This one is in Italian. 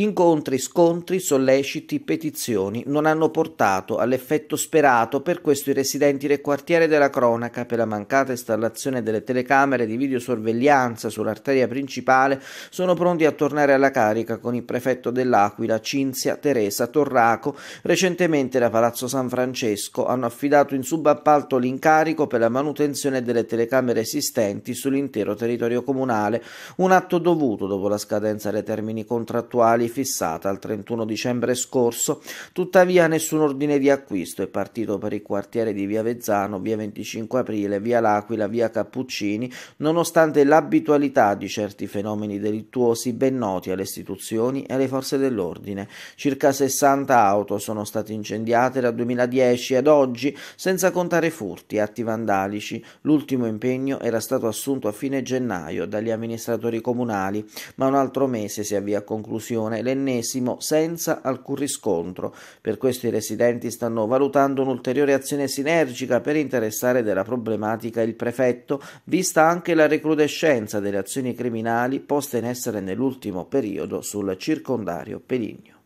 Incontri, scontri, solleciti, petizioni non hanno portato all'effetto sperato, per questo i residenti del quartiere della Cronaca, per la mancata installazione delle telecamere di videosorveglianza sull'arteria principale, sono pronti a tornare alla carica con il prefetto dell'Aquila, Cinzia Teresa Torraco. Recentemente da Palazzo San Francesco hanno affidato in subappalto l'incarico per la manutenzione delle telecamere esistenti sull'intero territorio comunale, un atto dovuto dopo la scadenza dei termini contrattuali fissata al 31 dicembre scorso, tuttavia nessun ordine di acquisto è partito per il quartiere di Via Vezzano, Via 25 Aprile, Via L'Aquila, Via Cappuccini, nonostante l'abitualità di certi fenomeni delittuosi ben noti alle istituzioni e alle forze dell'ordine. Circa 60 auto sono state incendiate dal 2010 ad oggi, senza contare furti e atti vandalici. L'ultimo impegno era stato assunto a fine gennaio dagli amministratori comunali, ma un altro mese si avvia a conclusione Nazione, l'ennesimo senza alcun riscontro. Per questo i residenti stanno valutando un'ulteriore azione sinergica per interessare della problematica il prefetto, vista anche la recrudescenza delle azioni criminali poste in essere nell'ultimo periodo sul circondario Peligno.